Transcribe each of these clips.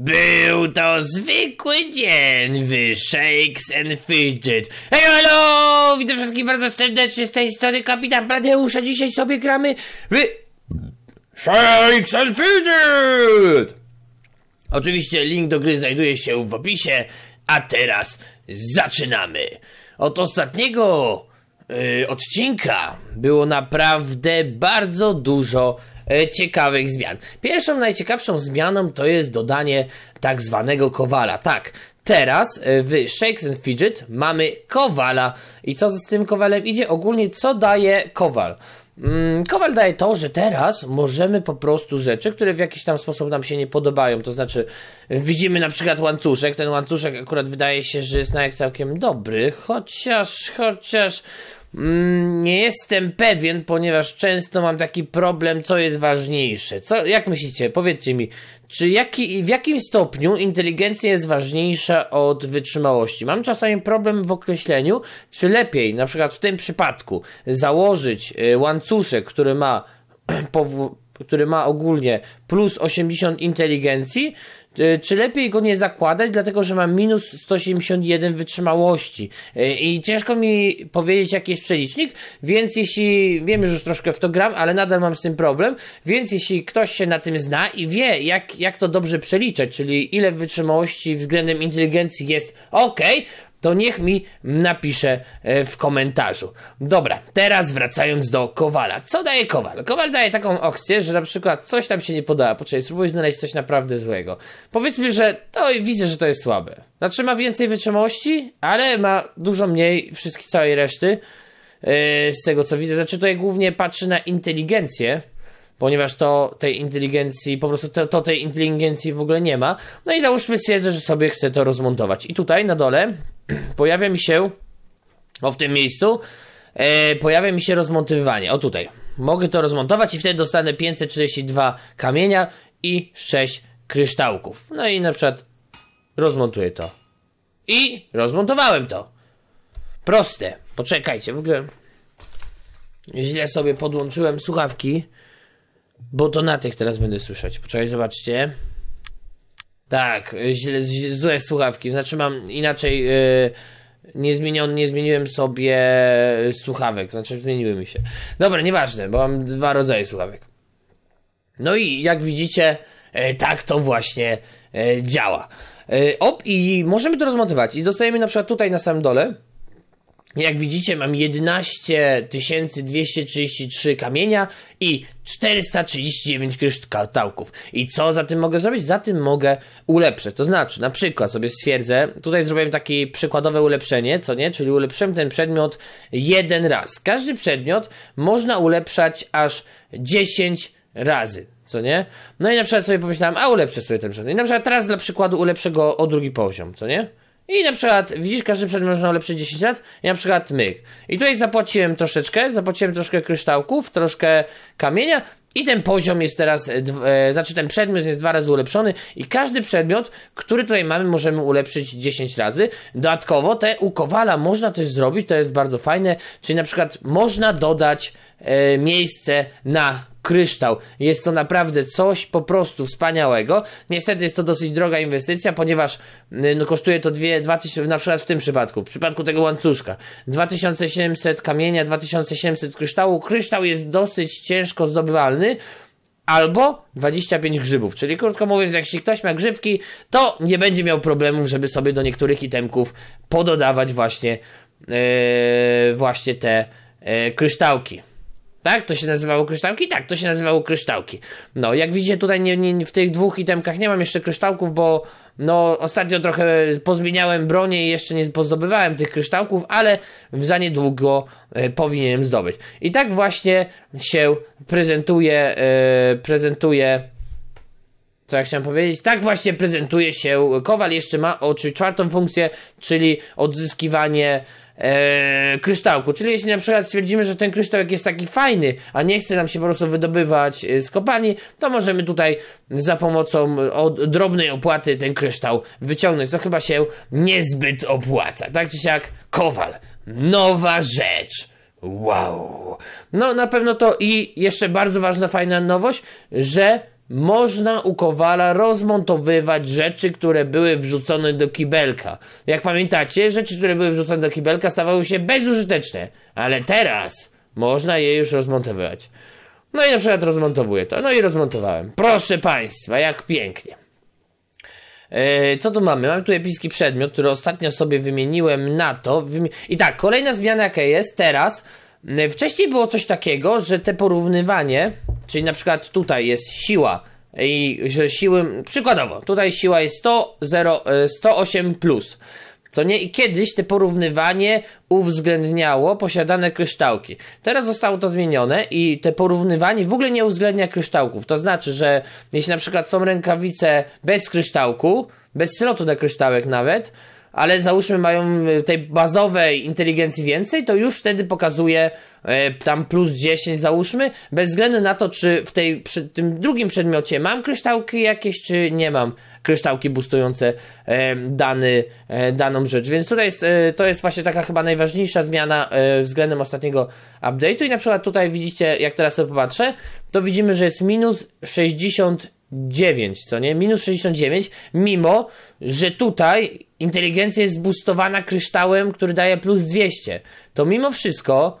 Był to zwykły dzień w Shakes and Fidget. Hej, halo! Witam wszystkich bardzo serdecznie z tej strony kapitan Planeusza. Dzisiaj sobie gramy w Shakes and Fidget! Oczywiście link do gry znajduje się w opisie, a teraz zaczynamy. Od ostatniego yy, odcinka było naprawdę bardzo dużo E, ciekawych zmian. Pierwszą najciekawszą zmianą to jest dodanie tak zwanego kowala. Tak, teraz e, w Shakes and Fidget mamy kowala. I co z tym kowalem idzie? Ogólnie co daje kowal? Mm, kowal daje to, że teraz możemy po prostu rzeczy, które w jakiś tam sposób nam się nie podobają, to znaczy widzimy na przykład łańcuszek, ten łańcuszek akurat wydaje się, że jest na jak całkiem dobry, chociaż, chociaż Mm, nie jestem pewien, ponieważ często mam taki problem, co jest ważniejsze. Co, jak myślicie? Powiedzcie mi, czy jaki, w jakim stopniu inteligencja jest ważniejsza od wytrzymałości? Mam czasami problem w określeniu, czy lepiej, na przykład w tym przypadku, założyć y, łańcuszek, który ma, który ma ogólnie plus 80 inteligencji, E, czy lepiej go nie zakładać, dlatego że mam minus 171 wytrzymałości e, i ciężko mi powiedzieć jaki jest przelicznik, więc jeśli, wiem już troszkę w to gram, ale nadal mam z tym problem, więc jeśli ktoś się na tym zna i wie jak, jak to dobrze przeliczać, czyli ile wytrzymałości względem inteligencji jest ok, to niech mi napisze e, w komentarzu. Dobra, teraz wracając do Kowala. Co daje Kowal? Kowal daje taką opcję, że na przykład coś tam się nie podoba, poczekaj, spróbuj znaleźć coś naprawdę złego. Powiedzmy, że to widzę, że to jest słabe. Znaczy ma więcej wytrzymałości, ale ma dużo mniej wszystkich całej reszty e, z tego co widzę. Znaczy tutaj głównie patrzy na inteligencję, ponieważ to tej inteligencji, po prostu to, to, tej inteligencji w ogóle nie ma. No i załóżmy stwierdzę, że sobie chcę to rozmontować. I tutaj na dole pojawia mi się, o w tym miejscu, e, pojawia mi się rozmontowywanie. O tutaj. Mogę to rozmontować i wtedy dostanę 532 kamienia i 6 kryształków. No i na przykład rozmontuję to. I rozmontowałem to. Proste. Poczekajcie, w ogóle źle sobie podłączyłem słuchawki, bo to na tych teraz będę słyszeć. Poczekaj, zobaczcie. Tak, źle, złe słuchawki. Znaczy mam inaczej. Yy, nie, nie zmieniłem sobie słuchawek, znaczy zmieniły mi się. Dobra, nieważne, bo mam dwa rodzaje słuchawek. No i jak widzicie, yy, tak to właśnie yy, działa. Op, i możemy to rozmontować. I dostajemy na przykład tutaj na samym dole jak widzicie, mam 11 233 kamienia i 439 kryształków. I co za tym mogę zrobić? Za tym mogę ulepszyć. To znaczy, na przykład sobie stwierdzę, tutaj zrobiłem takie przykładowe ulepszenie, co nie? Czyli ulepszyłem ten przedmiot jeden raz. Każdy przedmiot można ulepszać aż 10 razy co nie? No i na przykład sobie pomyślałem, a ulepszę sobie ten przedmiot. I na przykład teraz dla przykładu ulepszę go o drugi poziom, co nie? I na przykład, widzisz, każdy przedmiot można ulepszyć 10 lat, i na przykład myk. I tutaj zapłaciłem troszeczkę, zapłaciłem troszkę kryształków, troszkę kamienia, i ten poziom jest teraz, e, znaczy ten przedmiot jest dwa razy ulepszony i każdy przedmiot, który tutaj mamy, możemy ulepszyć 10 razy. Dodatkowo te u kowala można też zrobić, to jest bardzo fajne, czyli na przykład można dodać e, miejsce na kryształ. Jest to naprawdę coś po prostu wspaniałego. Niestety jest to dosyć droga inwestycja, ponieważ y, no, kosztuje to dwie, na przykład w tym przypadku, w przypadku tego łańcuszka, 2700 kamienia, 2700 kryształu. Kryształ jest dosyć ciężko zdobywalny, albo 25 grzybów. Czyli krótko mówiąc, jak jeśli ktoś ma grzybki, to nie będzie miał problemów, żeby sobie do niektórych itemków pododawać właśnie, yy, właśnie te yy, kryształki. Tak, to się nazywało kryształki? Tak, to się nazywało kryształki. No, jak widzicie tutaj nie, nie, w tych dwóch itemkach nie mam jeszcze kryształków, bo no ostatnio trochę pozmieniałem bronię i jeszcze nie pozdobywałem tych kryształków, ale za niedługo e, powinienem zdobyć. I tak właśnie się prezentuje, e, prezentuje co ja chciałem powiedzieć. Tak właśnie prezentuje się Kowal. Jeszcze ma oczy czwartą funkcję, czyli odzyskiwanie e, kryształku. Czyli jeśli na przykład stwierdzimy, że ten kryształek jest taki fajny, a nie chce nam się po prostu wydobywać e, z kopalni, to możemy tutaj za pomocą e, od, drobnej opłaty ten kryształ wyciągnąć, co chyba się niezbyt opłaca. Tak czy siak, Kowal. Nowa rzecz. Wow. No na pewno to i jeszcze bardzo ważna, fajna nowość, że można u Kowala rozmontowywać rzeczy, które były wrzucone do kibelka. Jak pamiętacie, rzeczy, które były wrzucone do kibelka stawały się bezużyteczne, ale teraz można je już rozmontowywać. No i na przykład rozmontowuję to. No i rozmontowałem. Proszę Państwa, jak pięknie. E, co tu mamy? Mamy tu epicki przedmiot, który ostatnio sobie wymieniłem na to. I tak, kolejna zmiana jaka jest teraz. E, wcześniej było coś takiego, że te porównywanie Czyli na przykład tutaj jest siła i że siły, przykładowo, tutaj siła jest 100, 0, 108 plus. Co nie? I kiedyś te porównywanie uwzględniało posiadane kryształki. Teraz zostało to zmienione i te porównywanie w ogóle nie uwzględnia kryształków. To znaczy, że jeśli na przykład są rękawice bez kryształku, bez slotu na kryształek nawet, ale załóżmy mają y, tej bazowej inteligencji więcej, to już wtedy pokazuje e, tam plus 10 załóżmy, bez względu na to, czy w tej, przy tym drugim przedmiocie mam kryształki jakieś, czy nie mam kryształki boostujące e, dany, e, daną rzecz. Więc tutaj jest, to jest właśnie taka chyba najważniejsza zmiana względem ostatniego update'u i na przykład tutaj widzicie, jak teraz sobie popatrzę, to widzimy, że jest minus 60 9, co nie? Minus 69, mimo, że tutaj inteligencja jest zbustowana kryształem, który daje plus 200. To mimo wszystko,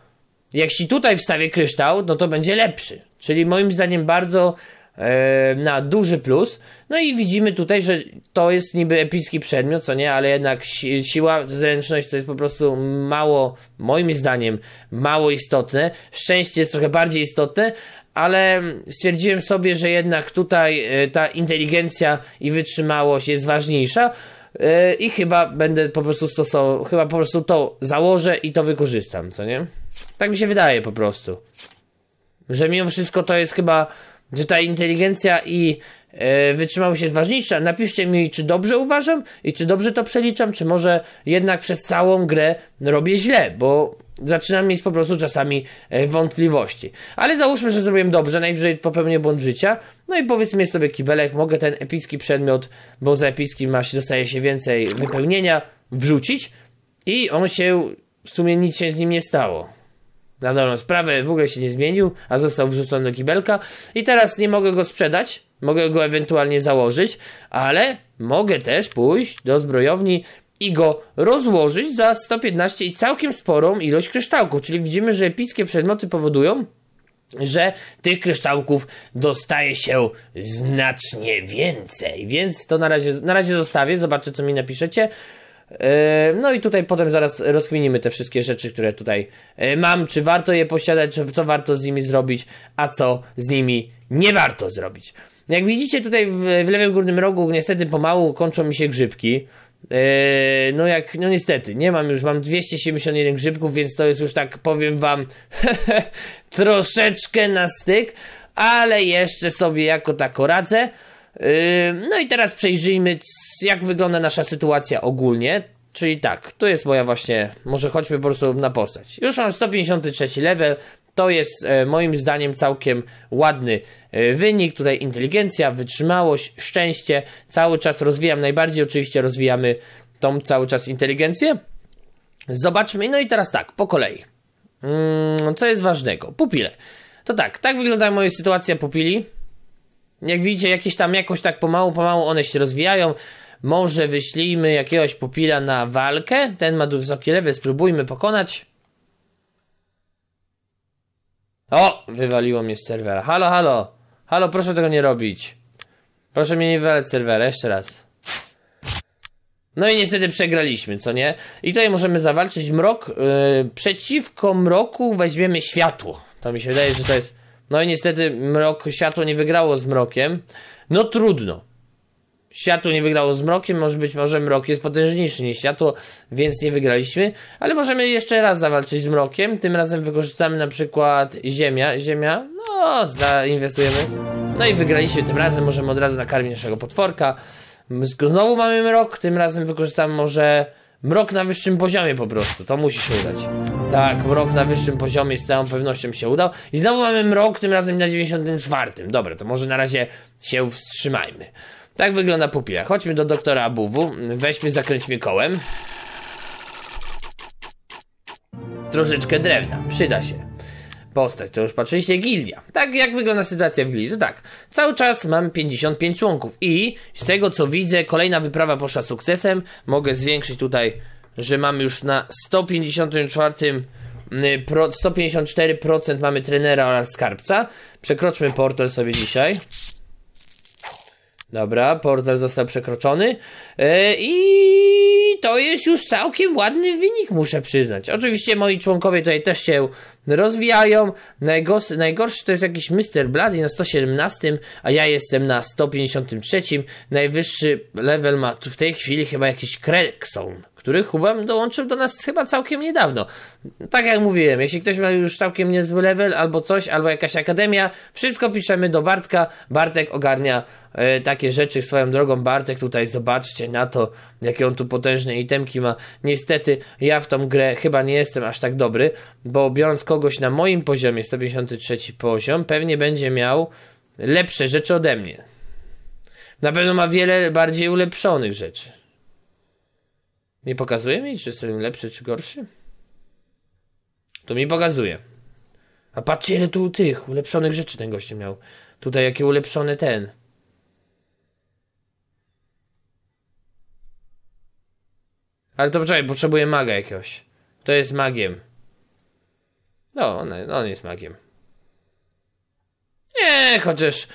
jak się tutaj wstawię kryształ, no to będzie lepszy. Czyli moim zdaniem bardzo e, na duży plus. No i widzimy tutaj, że to jest niby epicki przedmiot, co nie, ale jednak si siła, zręczność to jest po prostu mało, moim zdaniem, mało istotne. Szczęście jest trochę bardziej istotne, ale stwierdziłem sobie, że jednak tutaj e, ta inteligencja i wytrzymałość jest ważniejsza e, i chyba będę po prostu stosował, chyba po prostu to założę i to wykorzystam, co nie? Tak mi się wydaje po prostu. Że mimo wszystko to jest chyba, że ta inteligencja i e, wytrzymałość jest ważniejsza. Napiszcie mi, czy dobrze uważam i czy dobrze to przeliczam, czy może jednak przez całą grę robię źle, bo zaczynam mieć po prostu czasami e, wątpliwości. Ale załóżmy, że zrobiłem dobrze, najwyżej popełnię błąd życia, no i powiedzmy jest sobie kibelek, mogę ten epicki przedmiot, bo za epicki ma się, dostaje się więcej wypełnienia, wrzucić i on się, w sumie nic się z nim nie stało. Na dobrą sprawę w ogóle się nie zmienił, a został wrzucony do kibelka i teraz nie mogę go sprzedać, mogę go ewentualnie założyć, ale mogę też pójść do zbrojowni i go rozłożyć za 115 i całkiem sporą ilość kryształków. Czyli widzimy, że epickie przedmioty powodują, że tych kryształków dostaje się znacznie więcej. Więc to na razie, na razie zostawię, zobaczę co mi napiszecie. Yy, no i tutaj potem zaraz rozkminimy te wszystkie rzeczy, które tutaj yy, mam, czy warto je posiadać, czy co warto z nimi zrobić, a co z nimi nie warto zrobić. Jak widzicie tutaj w, w lewym górnym rogu niestety pomału kończą mi się grzybki. Eee, no jak, no niestety, nie mam już, mam 271 grzybków, więc to jest już tak, powiem wam, troszeczkę na styk, ale jeszcze sobie jako tako radzę. Eee, no i teraz przejrzyjmy, jak wygląda nasza sytuacja ogólnie. Czyli tak, to jest moja właśnie, może chodźmy po prostu na postać. Już mam 153 level, to jest e, moim zdaniem całkiem ładny e, wynik. Tutaj inteligencja, wytrzymałość, szczęście. Cały czas rozwijam, najbardziej oczywiście rozwijamy tą cały czas inteligencję. Zobaczmy, no i teraz tak, po kolei. Mm, co jest ważnego? Pupile. To tak, tak wygląda moja sytuacja pupili. Jak widzicie, jakieś tam jakoś tak pomału, pomału one się rozwijają. Może wyślijmy jakiegoś pupila na walkę. Ten ma wysokie lewy, spróbujmy pokonać. O! Wywaliło mnie z serwera. Halo, halo! Halo, proszę tego nie robić. Proszę mnie nie wywalać z serwera, jeszcze raz. No i niestety przegraliśmy, co nie? I tutaj możemy zawalczyć mrok. Yy, przeciwko mroku weźmiemy światło. To mi się wydaje, że to jest... No i niestety mrok, światło nie wygrało z mrokiem. No trudno. Światło nie wygrało z mrokiem, może być może mrok jest potężniejszy niż światło, więc nie wygraliśmy, ale możemy jeszcze raz zawalczyć z mrokiem, tym razem wykorzystamy na przykład ziemia, ziemia, no zainwestujemy, no i wygraliśmy tym razem, możemy od razu nakarmić naszego potworka, znowu mamy mrok, tym razem wykorzystamy może mrok na wyższym poziomie po prostu, to musi się udać. Tak, mrok na wyższym poziomie z całą pewnością się udał. I znowu mamy mrok, tym razem na 94. Dobra, to może na razie się wstrzymajmy. Tak wygląda pupila. Chodźmy do doktora Abuwu. Weźmy, zakręćmy kołem. Troszeczkę drewna. Przyda się. Postać, to już patrzyliście, gildia. Tak, jak wygląda sytuacja w gildii? To tak, cały czas mam 55 członków i z tego co widzę, kolejna wyprawa poszła sukcesem. Mogę zwiększyć tutaj, że mam już na 154 154% y, mamy trenera oraz skarbca. Przekroczmy portal sobie dzisiaj. Dobra, portal został przekroczony. Yy, I to jest już całkiem ładny wynik, muszę przyznać. Oczywiście moi członkowie tutaj też się rozwijają. Najgorszy, najgorszy to jest jakiś Mr. Bloody na 117, a ja jestem na 153. Najwyższy level ma tu w tej chwili chyba jakiś Krelkson który Hubem dołączył do nas chyba całkiem niedawno. Tak jak mówiłem, jeśli ktoś ma już całkiem niezły level albo coś, albo jakaś akademia, wszystko piszemy do Bartka. Bartek ogarnia e, takie rzeczy swoją drogą. Bartek tutaj zobaczcie na to, jakie on tu potężne itemki ma. Niestety ja w tą grę chyba nie jestem aż tak dobry, bo biorąc kogoś na moim poziomie, 153 poziom, pewnie będzie miał lepsze rzeczy ode mnie. Na pewno ma wiele bardziej ulepszonych rzeczy. Nie pokazuje mi, czy jestem lepszy, czy gorszy? To mi pokazuje. A patrzcie, ile tu tych ulepszonych rzeczy ten gość miał. Tutaj jakie ulepszone ten. Ale to poczekaj, potrzebuję maga jakiegoś. To jest magiem. No, on, on jest magiem. Nie, chociaż...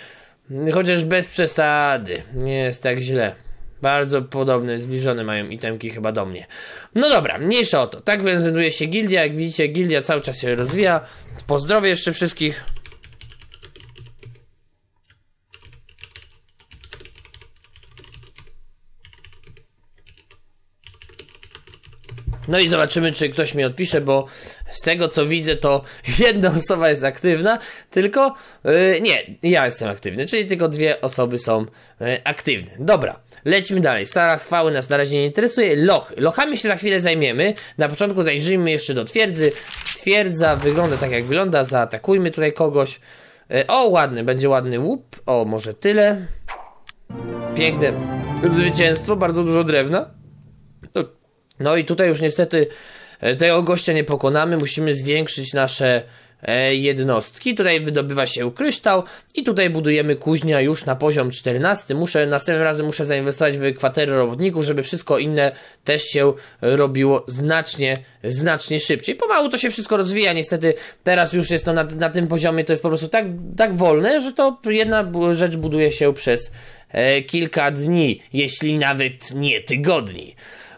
Chociaż bez przesady. Nie jest tak źle. Bardzo podobne, zbliżone mają itemki chyba do mnie. No dobra, mniejsza o to. Tak więc znajduje się gildia. Jak widzicie, gildia cały czas się rozwija. Pozdrowie jeszcze wszystkich. No i zobaczymy, czy ktoś mi odpisze, bo z tego co widzę, to jedna osoba jest aktywna, tylko yy, nie, ja jestem aktywny, czyli tylko dwie osoby są yy, aktywne. Dobra, Lecimy dalej. Sara chwały nas na razie nie interesuje. Loch. Lochami się za chwilę zajmiemy. Na początku zajrzyjmy jeszcze do twierdzy. Twierdza wygląda tak jak wygląda. Zaatakujmy tutaj kogoś. Yy, o, ładny, będzie ładny łup. O, może tyle. Piękne zwycięstwo, bardzo dużo drewna. No i tutaj już niestety E, tego gościa nie pokonamy, musimy zwiększyć nasze e, jednostki. Tutaj wydobywa się kryształ i tutaj budujemy kuźnia już na poziom 14. Muszę, następnym razem muszę zainwestować w kwatery robotników, żeby wszystko inne też się robiło znacznie, znacznie szybciej. Pomału to się wszystko rozwija, niestety teraz już jest to na, na tym poziomie, to jest po prostu tak, tak wolne, że to jedna rzecz buduje się przez e, kilka dni, jeśli nawet nie tygodni.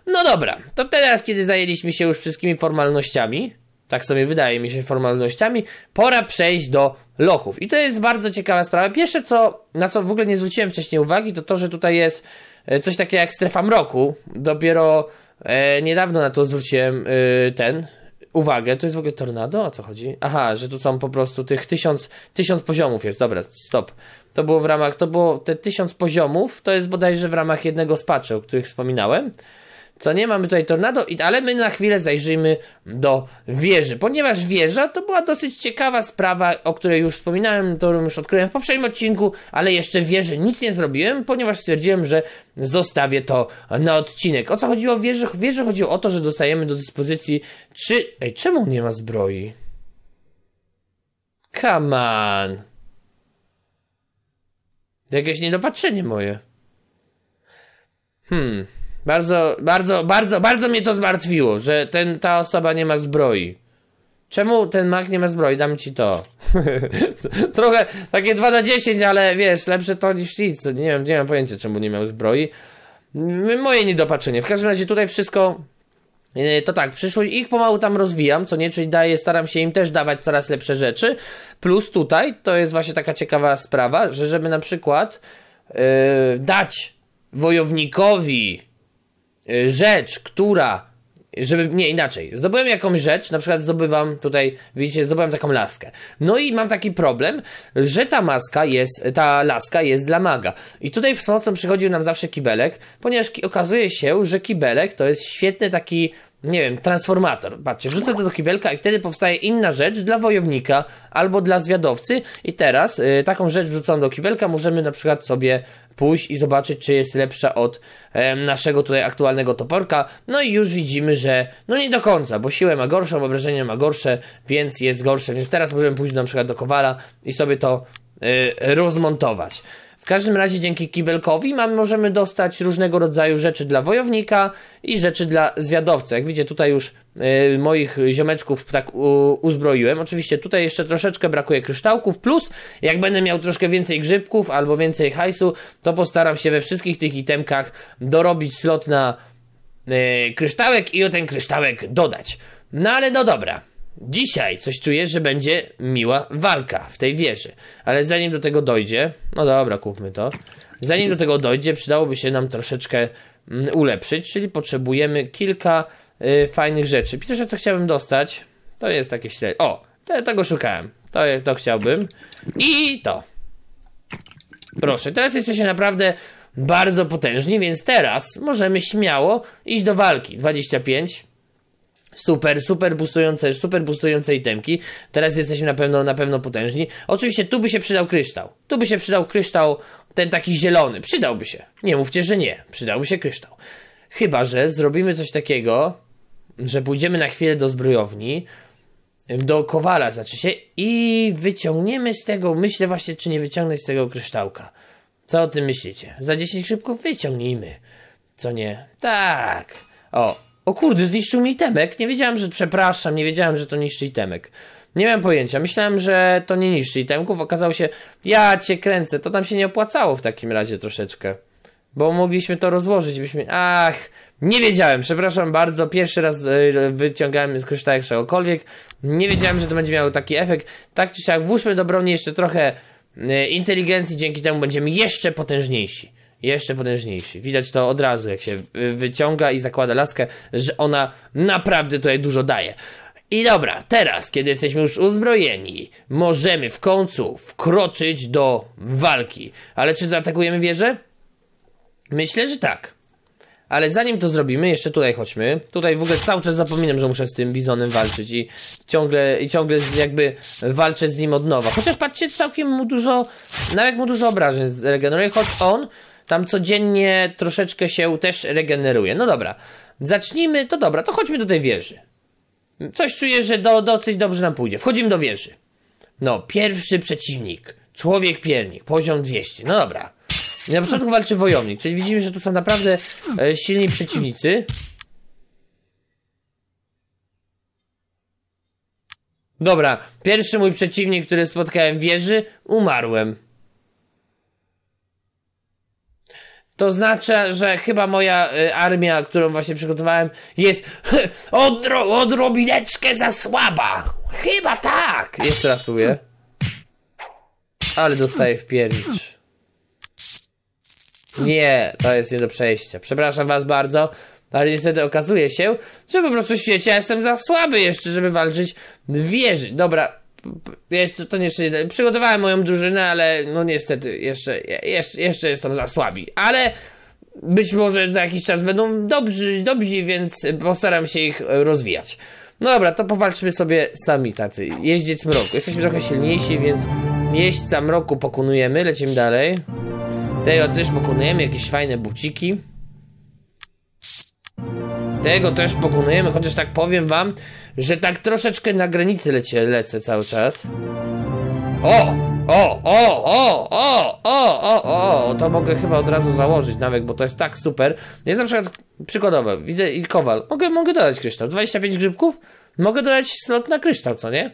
No dobra, to teraz, kiedy zajęliśmy się już wszystkimi formalnościami, tak sobie wydaje mi się, formalnościami, pora przejść do lochów. I to jest bardzo ciekawa sprawa. Pierwsze, co, na co w ogóle nie zwróciłem wcześniej uwagi, to to, że tutaj jest e, coś takiego jak strefa mroku. Dopiero e, niedawno na to zwróciłem e, ten uwagę. To jest w ogóle tornado? O co chodzi? Aha, że tu są po prostu tych tysiąc, tysiąc poziomów jest. Dobra, stop. To było w ramach, to było te tysiąc poziomów, to jest bodajże w ramach jednego z patchy, o których wspominałem. Co nie, mamy tutaj tornado, ale my na chwilę zajrzyjmy do wieży, ponieważ wieża to była dosyć ciekawa sprawa, o której już wspominałem, którą już odkryłem w poprzednim odcinku, ale jeszcze wieży nic nie zrobiłem, ponieważ stwierdziłem, że zostawię to na odcinek. O co chodziło w wieży? W wieży chodziło o to, że dostajemy do dyspozycji trzy... Ej, czemu nie ma zbroi? Come on! Jakieś niedopatrzenie moje. Hmm... Bardzo, bardzo, bardzo, bardzo mnie to zmartwiło, że ten, ta osoba nie ma zbroi. Czemu ten mag nie ma zbroi? Dam ci to. Trochę takie 2 na 10, ale wiesz, lepsze to niż nic. Nie wiem, nie mam pojęcia, czemu nie miał zbroi. Moje niedopatrzenie. W każdym razie tutaj wszystko e, to tak, przyszłość ich pomału tam rozwijam, co nie, czyli daję, staram się im też dawać coraz lepsze rzeczy. Plus tutaj, to jest właśnie taka ciekawa sprawa, że żeby na przykład yy, dać wojownikowi Y, rzecz, która żeby, nie, inaczej, zdobyłem jakąś rzecz, na przykład zdobywam tutaj, widzicie, zdobyłem taką laskę. No i mam taki problem, że ta maska jest, ta laska jest dla maga. I tutaj z pomocą przychodził nam zawsze kibelek, ponieważ okazuje się, że kibelek to jest świetny taki nie wiem, transformator. Patrzcie, wrzucę to do kibelka i wtedy powstaje inna rzecz dla wojownika albo dla zwiadowcy. I teraz y, taką rzecz wrzucam do kibelka możemy na przykład sobie pójść i zobaczyć, czy jest lepsza od e, naszego tutaj aktualnego toporka. No i już widzimy, że no nie do końca, bo siłę ma gorszą, obrażenie ma gorsze, więc jest gorsze. Więc teraz możemy pójść na przykład do kowala i sobie to y, rozmontować. W każdym razie dzięki kibelkowi mamy, możemy dostać różnego rodzaju rzeczy dla wojownika i rzeczy dla zwiadowca. Jak widzicie, tutaj już y, moich ziomeczków tak u, uzbroiłem. Oczywiście tutaj jeszcze troszeczkę brakuje kryształków, plus jak będę miał troszkę więcej grzybków albo więcej hajsu, to postaram się we wszystkich tych itemkach dorobić slot na y, kryształek i o ten kryształek dodać. No ale no dobra. Dzisiaj coś czuję, że będzie miła walka w tej wieży. Ale zanim do tego dojdzie, no dobra, kupmy to. Zanim do tego dojdzie, przydałoby się nam troszeczkę mm, ulepszyć, czyli potrzebujemy kilka y, fajnych rzeczy. Pierwsze, co chciałbym dostać, to jest takie śledztwo. O, tego szukałem. To, to chciałbym. I to. Proszę, teraz jesteście naprawdę bardzo potężni, więc teraz możemy śmiało iść do walki. 25, super, super boostujące, super boostujące itemki. Teraz jesteśmy na pewno, na pewno potężni. Oczywiście tu by się przydał kryształ. Tu by się przydał kryształ ten taki zielony. Przydałby się. Nie mówcie, że nie. Przydałby się kryształ. Chyba, że zrobimy coś takiego, że pójdziemy na chwilę do zbrojowni, do kowala znaczy się i wyciągniemy z tego, myślę właśnie, czy nie wyciągnąć z tego kryształka. Co o tym myślicie? Za 10 szybków wyciągnijmy. Co nie? Tak. O, o kurde, zniszczył mi Temek. Nie wiedziałem, że przepraszam, nie wiedziałem, że to niszczy Temek. Nie miałem pojęcia. Myślałem, że to nie niszczy itemków. Okazało się, ja cię kręcę. To tam się nie opłacało w takim razie troszeczkę. Bo mogliśmy to rozłożyć, byśmy... Ach, nie wiedziałem, przepraszam bardzo. Pierwszy raz e, wyciągałem z kryształek czegokolwiek. Nie wiedziałem, że to będzie miało taki efekt. Tak czy siak, włóżmy do broni jeszcze trochę e, inteligencji. Dzięki temu będziemy jeszcze potężniejsi jeszcze potężniejszy. Widać to od razu, jak się wyciąga i zakłada laskę, że ona naprawdę tutaj dużo daje. I dobra, teraz, kiedy jesteśmy już uzbrojeni, możemy w końcu wkroczyć do walki. Ale czy zaatakujemy wieżę? Myślę, że tak. Ale zanim to zrobimy, jeszcze tutaj chodźmy. Tutaj w ogóle cały czas zapominam, że muszę z tym bizonem walczyć i ciągle, i ciągle jakby walczę z nim od nowa. Chociaż patrzcie, całkiem mu dużo, nawet mu dużo obrażeń zregeneruje, choć on tam codziennie troszeczkę się też regeneruje. No dobra, zacznijmy. To dobra, to chodźmy do tej wieży. Coś czuję, że do, dosyć dobrze nam pójdzie. Wchodzimy do wieży. No, pierwszy przeciwnik. Człowiek piernik, poziom 200. No dobra. Na początku walczy wojownik, czyli widzimy, że tu są naprawdę e, silni przeciwnicy. Dobra, pierwszy mój przeciwnik, który spotkałem w wieży, umarłem. to znaczy, że chyba moja y, armia, którą właśnie przygotowałem, jest odro, odrobineczkę za słaba. Chyba tak. Jeszcze raz próbuję. Ale dostaję w pierwicz. Nie, to jest nie do przejścia. Przepraszam was bardzo, ale niestety okazuje się, że po prostu w świecie ja jestem za słaby jeszcze, żeby walczyć w wieży. Dobra, jeszcze, to nie jeszcze, przygotowałem moją drużynę, ale no niestety jeszcze, jeszcze, jeszcze jestem za słabi, ale być może za jakiś czas będą dobrzy, dobrzy, więc postaram się ich rozwijać. No dobra, to powalczmy sobie sami tacy. Jeździec mroku. Jesteśmy trochę silniejsi, więc jeźdźca mroku pokonujemy. Lecimy dalej. Tego też pokonujemy, jakieś fajne buciki. Tego też pokonujemy, chociaż tak powiem wam, że tak troszeczkę na granicy lecie, lecę cały czas. O! O, o, o, o, o, o, o, to mogę chyba od razu założyć nawet, bo to jest tak super. Jest na przykład przykładowe, widzę i kowal. Mogę, mogę dodać kryształ. 25 grzybków? Mogę dodać slot na kryształ, co nie?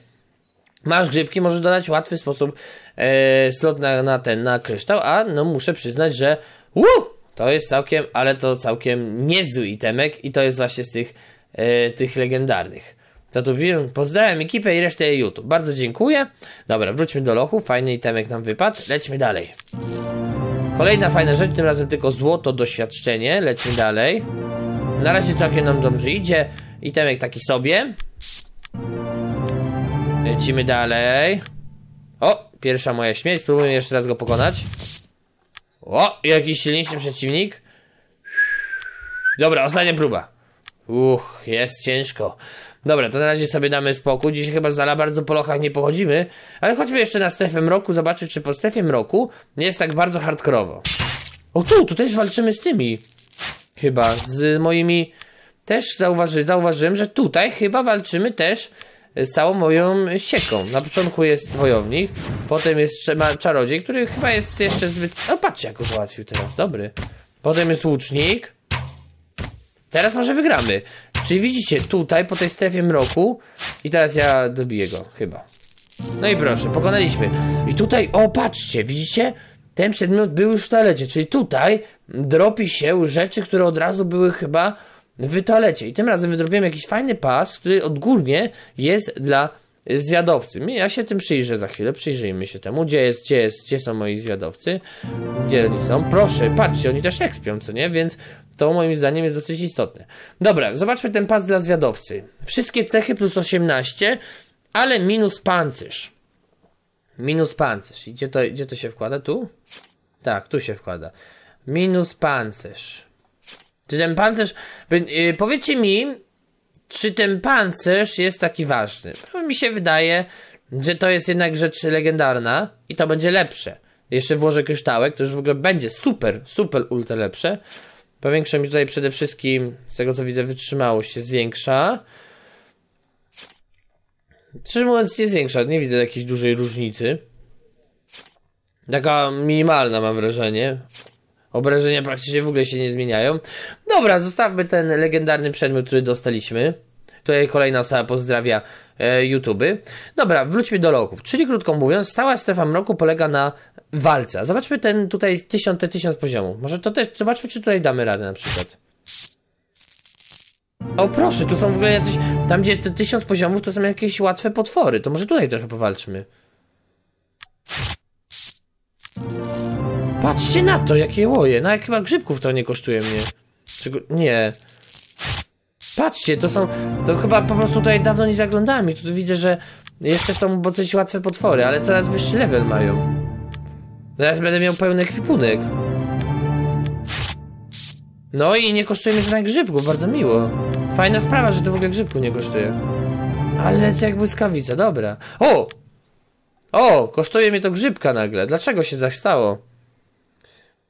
Masz grzybki, możesz dodać w łatwy sposób e, slot na, na ten, na kryształ, a no muszę przyznać, że uh, to jest całkiem, ale to całkiem niezły itemek i to jest właśnie z tych, e, tych legendarnych. Zatopiłem, pozdrawiam ekipę i resztę YouTube. Bardzo dziękuję. Dobra, wróćmy do lochu. Fajny itemek nam wypadł. Lećmy dalej. Kolejna fajna rzecz, tym razem tylko złoto doświadczenie. Lećmy dalej. Na razie całkiem nam dobrze idzie. Itemek taki sobie. Lecimy dalej. O, pierwsza moja śmierć. Spróbujmy jeszcze raz go pokonać. O, jakiś silniejszy przeciwnik. Dobra, ostatnia próba. Uch, jest ciężko. Dobra, to na razie sobie damy spokój. Dziś chyba za bardzo po lochach nie pochodzimy, ale chodźmy jeszcze na strefę mroku, zobaczyć, czy po strefie mroku nie jest tak bardzo hardkrowo. O tu, tu też walczymy z tymi. Chyba, z moimi... Też zauważy, zauważyłem, że tutaj chyba walczymy też z całą moją sieką. Na początku jest wojownik, potem jest czarodziej, który chyba jest jeszcze zbyt... O, patrzcie jak go załatwił teraz, dobry. Potem jest łucznik. Teraz może wygramy. Czyli widzicie, tutaj, po tej strefie mroku i teraz ja dobiję go, chyba. No i proszę, pokonaliśmy. I tutaj, o patrzcie, widzicie? Ten przedmiot był już w toalecie, czyli tutaj dropi się rzeczy, które od razu były chyba w toalecie. I tym razem wydrobiłem jakiś fajny pas, który odgórnie jest dla zwiadowcy. Ja się tym przyjrzę za chwilę, przyjrzyjmy się temu. Gdzie jest, gdzie jest, gdzie są moi zwiadowcy? Gdzie oni są? Proszę, patrzcie, oni też ekspią, co nie? Więc to moim zdaniem jest dosyć istotne. Dobra, zobaczmy ten pas dla zwiadowcy. Wszystkie cechy plus 18, ale minus pancerz. Minus pancerz. I gdzie to, gdzie to się wkłada? Tu? Tak, tu się wkłada. Minus pancerz. Czy ten pancerz... Y, powiedzcie mi, czy ten pancerz jest taki ważny? No, mi się wydaje, że to jest jednak rzecz legendarna i to będzie lepsze. Jeszcze włożę kryształek, to już w ogóle będzie super, super ultra lepsze. Powiększa mi tutaj przede wszystkim, z tego co widzę, wytrzymałość się zwiększa. Szczerze mówiąc nie zwiększa, nie widzę jakiejś dużej różnicy. Taka minimalna mam wrażenie. Obrażenia praktycznie w ogóle się nie zmieniają. Dobra, zostawmy ten legendarny przedmiot, który dostaliśmy. Tutaj kolejna osoba pozdrawia E, YouTube. Dobra, wróćmy do loków. Czyli krótko mówiąc, stała strefa mroku polega na walce. zobaczmy ten tutaj tysiąc, te tysiąc poziomów. Może to też, zobaczmy czy tutaj damy radę na przykład. O proszę, tu są w ogóle jakieś, tam gdzie te tysiąc poziomów to są jakieś łatwe potwory, to może tutaj trochę powalczmy. Patrzcie na to, jakie łoje. No jak chyba grzybków to nie kosztuje mnie. Czego? Nie. Patrzcie, to są. To chyba po prostu tutaj dawno nie zaglądałem i tu widzę, że jeszcze są dosyć łatwe potwory, ale coraz wyższy level mają. Teraz będę miał pełny kwipunek. No i nie kosztuje mi żadnych grzybków, bardzo miło. Fajna sprawa, że to w ogóle grzybku nie kosztuje. Ale lecę jak błyskawica, dobra. O! O! Kosztuje mnie to grzybka nagle. Dlaczego się tak stało?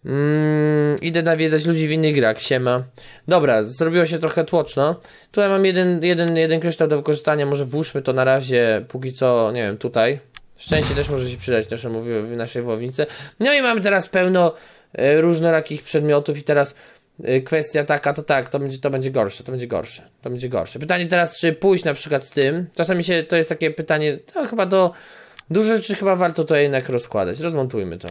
Mm, idę nawiedzać ludzi w innych grach, siema. Dobra, zrobiło się trochę tłoczno. Tutaj mam jeden, jeden, jeden kryształ do wykorzystania, może włóżmy to na razie, póki co, nie wiem, tutaj. Szczęście też może się przydać, też mówiłem w naszej wojownicy. No i mamy teraz pełno e, różnorakich przedmiotów i teraz e, kwestia taka, to tak, to będzie, to będzie gorsze, to będzie gorsze, to będzie gorsze. Pytanie teraz, czy pójść na przykład z tym, czasami się, to jest takie pytanie, to chyba do duże, czy chyba warto to jednak rozkładać, rozmontujmy to.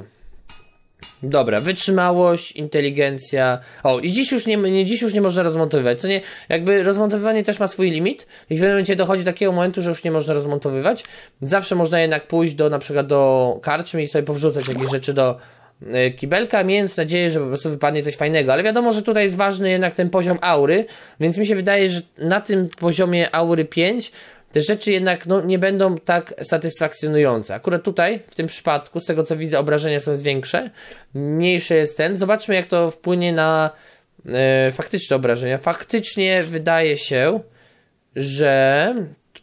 Dobra, wytrzymałość, inteligencja. O, i dziś już nie, nie, dziś już nie można rozmontowywać. To nie, jakby rozmontowywanie też ma swój limit i w pewnym momencie dochodzi do takiego momentu, że już nie można rozmontowywać. Zawsze można jednak pójść do, na przykład do karczmy i sobie powrzucać jakieś rzeczy do y, kibelka, mając nadzieję, że po prostu wypadnie coś fajnego. Ale wiadomo, że tutaj jest ważny jednak ten poziom aury, więc mi się wydaje, że na tym poziomie aury 5 te rzeczy jednak no, nie będą tak satysfakcjonujące. Akurat tutaj, w tym przypadku, z tego co widzę, obrażenia są większe, Mniejsze jest ten. Zobaczmy, jak to wpłynie na e, faktyczne obrażenia. Faktycznie wydaje się, że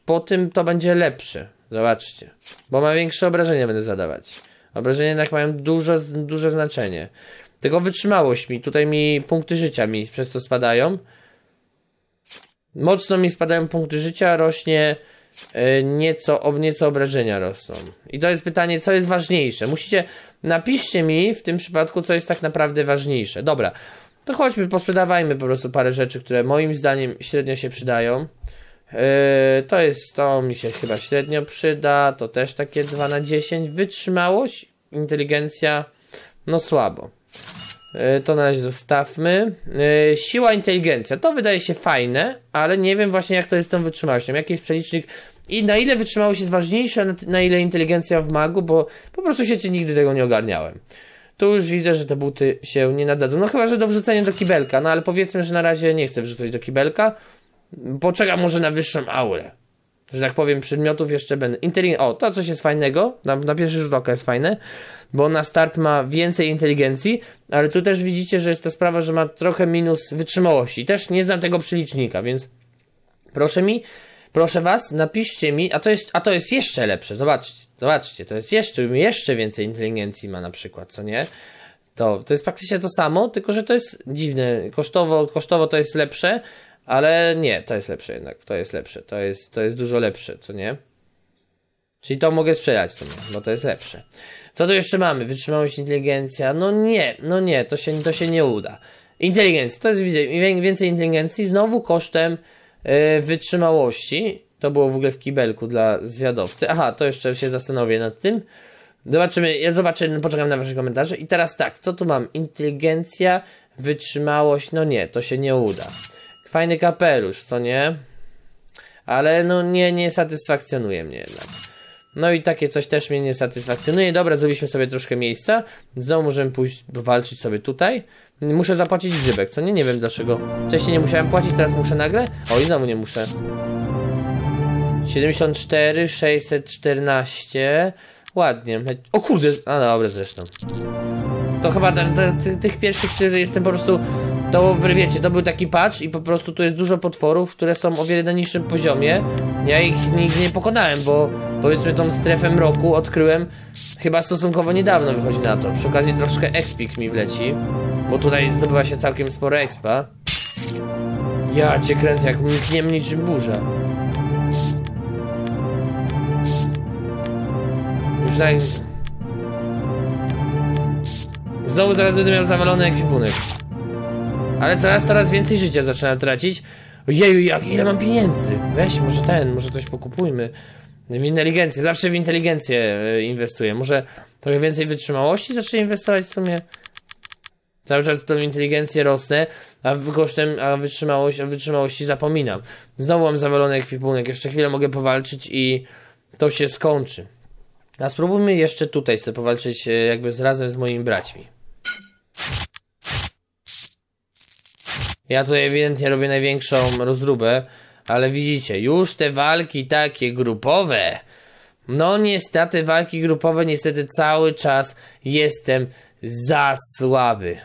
po tym to będzie lepszy. Zobaczcie, bo ma większe obrażenia będę zadawać. Obrażenia jednak mają duże, duże znaczenie. Tego wytrzymałość mi, tutaj mi punkty życia mi przez to spadają. Mocno mi spadają punkty życia, rośnie e, nieco, ob, nieco obrażenia rosną. I to jest pytanie, co jest ważniejsze? Musicie, napiszcie mi w tym przypadku, co jest tak naprawdę ważniejsze. Dobra, to chodźmy, posprzedawajmy po prostu parę rzeczy, które moim zdaniem średnio się przydają. Yy, to jest, to mi się chyba średnio przyda, to też takie 2 na 10. Wytrzymałość, inteligencja, no słabo. E, to na razie zostawmy. E, siła inteligencja, to wydaje się fajne, ale nie wiem właśnie jak to jest z tą wytrzymałością, jaki jest przelicznik i na ile wytrzymałość jest ważniejsza, na ile inteligencja w magu, bo po prostu sieci nigdy tego nie ogarniałem. Tu już widzę, że te buty się nie nadadzą. No chyba, że do wrzucenia do kibelka, no ale powiedzmy, że na razie nie chcę wrzucać do kibelka. Poczekam może na wyższą aurę że tak powiem, przedmiotów jeszcze będę. Inteligen o, to coś jest fajnego, na, na pierwszy rzut oka jest fajne, bo na start ma więcej inteligencji, ale tu też widzicie, że jest ta sprawa, że ma trochę minus wytrzymałości. Też nie znam tego przelicznika, więc proszę mi, proszę was, napiszcie mi, a to jest, a to jest jeszcze lepsze, zobaczcie, zobaczcie, to jest jeszcze, jeszcze więcej inteligencji ma na przykład, co nie? To, to jest praktycznie to samo, tylko że to jest dziwne. Kosztowo, kosztowo to jest lepsze, ale nie, to jest lepsze jednak, to jest lepsze, to jest, to jest dużo lepsze, co nie? Czyli to mogę sprzedać sobie, bo to jest lepsze. Co tu jeszcze mamy? Wytrzymałość, inteligencja? No nie, no nie, to się, to się nie uda. Inteligencja, to jest więcej inteligencji, znowu kosztem yy, wytrzymałości. To było w ogóle w kibelku dla zwiadowcy. Aha, to jeszcze się zastanowię nad tym. Zobaczymy, ja zobaczę, poczekam na wasze komentarze. I teraz tak, co tu mam? Inteligencja, wytrzymałość, no nie, to się nie uda. Fajny kapelusz, to nie? Ale no nie, nie satysfakcjonuje mnie jednak. No i takie coś też mnie nie satysfakcjonuje. Dobra, zrobiliśmy sobie troszkę miejsca. Znowu możemy pójść walczyć sobie tutaj. Muszę zapłacić grzybek, co nie? Nie wiem dlaczego. Wcześniej nie musiałem płacić, teraz muszę nagle? O, i znowu nie muszę. 74, 614. Ładnie. O kurde, a dobra zresztą. To chyba ten, ten, tych pierwszych, którzy jestem po prostu to wiecie, to był taki patch i po prostu tu jest dużo potworów, które są o wiele na niższym poziomie. Ja ich nigdy nie pokonałem, bo powiedzmy tą strefę mroku odkryłem chyba stosunkowo niedawno wychodzi na to. Przy okazji troszkę expik mi wleci, bo tutaj zdobywa się całkiem sporo expa. Ja cię kręcę jak mkniem niczym burza. Już naj... Tak- Znowu zaraz będę miał zawalony jakiś ale coraz, coraz więcej życia zaczynam tracić. Ojeju, jak ile mam pieniędzy? Weź, może ten, może coś pokupujmy. W inteligencję, zawsze w inteligencję e, inwestuję. Może trochę więcej wytrzymałości zacznę inwestować w sumie. Cały czas tą inteligencję rosnę, a kosztem, a wytrzymałość, a wytrzymałości zapominam. Znowu mam zawalony ekwipunek, jeszcze chwilę mogę powalczyć i to się skończy. A spróbujmy jeszcze tutaj sobie powalczyć e, jakby z, razem z moimi braćmi. Ja tu ewidentnie robię największą rozróbę, ale widzicie, już te walki takie grupowe. No niestety walki grupowe niestety cały czas jestem za słaby.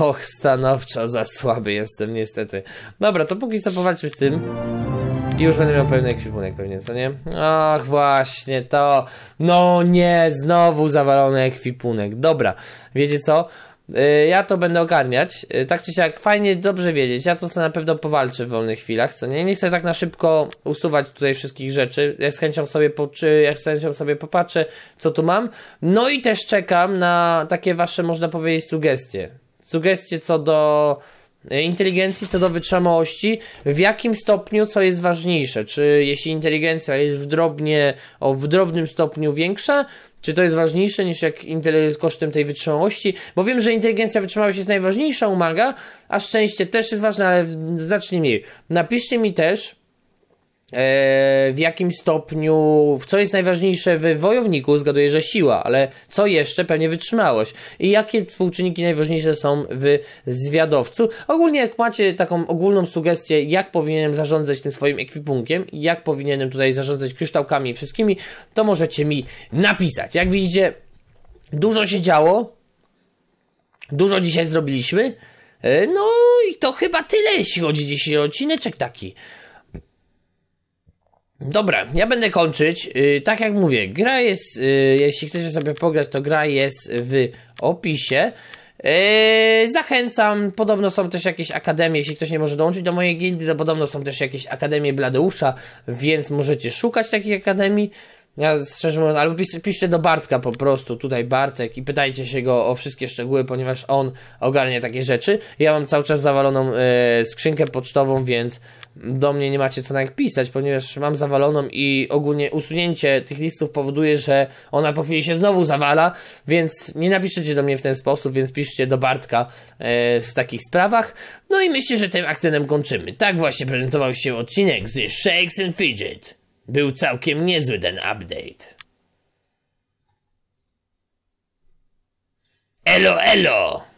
Och, stanowczo za słaby jestem niestety. Dobra, to póki co powalczmy z tym. I już będę miał pewien ekwipunek pewnie, co nie? Ach, właśnie to. No nie, znowu zawalony ekwipunek. Dobra, wiecie co? Y, ja to będę ogarniać. Y, tak czy siak, fajnie, dobrze wiedzieć. Ja to sobie na pewno powalczę w wolnych chwilach, co nie? Nie chcę tak na szybko usuwać tutaj wszystkich rzeczy. Jak z chęcią sobie, po, czy, z chęcią sobie popatrzę, co tu mam. No i też czekam na takie wasze, można powiedzieć, sugestie. Sugestie co do e, inteligencji, co do wytrzymałości, w jakim stopniu co jest ważniejsze? Czy jeśli inteligencja jest w, drobnie, o, w drobnym stopniu większa, czy to jest ważniejsze niż jak kosztem tej wytrzymałości? Bo wiem, że inteligencja wytrzymałość jest najważniejsza u manga, a szczęście też jest ważne, ale znacznie mniej. Napiszcie mi też, E, w jakim stopniu, co jest najważniejsze w wojowniku, zgaduję, że siła, ale co jeszcze, pewnie wytrzymałość i jakie współczynniki najważniejsze są w zwiadowcu. Ogólnie jak macie taką ogólną sugestię, jak powinienem zarządzać tym swoim ekwipunkiem, jak powinienem tutaj zarządzać kryształkami i wszystkimi, to możecie mi napisać. Jak widzicie, dużo się działo, dużo dzisiaj zrobiliśmy, e, no i to chyba tyle, jeśli chodzi dzisiaj o odcineczek taki. Dobra, ja będę kończyć. Y, tak jak mówię, gra jest, y, jeśli chcecie sobie pograć, to gra jest w opisie. Y, zachęcam, podobno są też jakieś akademie, jeśli ktoś nie może dołączyć do mojej gildii, to podobno są też jakieś akademie Bladeusza, więc możecie szukać takich akademii. Ja szczerze mówiąc, albo piszcie do Bartka po prostu, tutaj Bartek i pytajcie się go o wszystkie szczegóły, ponieważ on ogarnia takie rzeczy. Ja mam cały czas zawaloną skrzynkę pocztową, więc do mnie nie macie co na jak pisać, ponieważ mam zawaloną i ogólnie usunięcie tych listów powoduje, że ona po chwili się znowu zawala, więc nie napiszecie do mnie w ten sposób, więc piszcie do Bartka e, w takich sprawach. No i myślę, że tym akcentem kończymy. Tak właśnie prezentował się odcinek z Shakes and Fidget. Był całkiem niezły ten update. Elo, elo!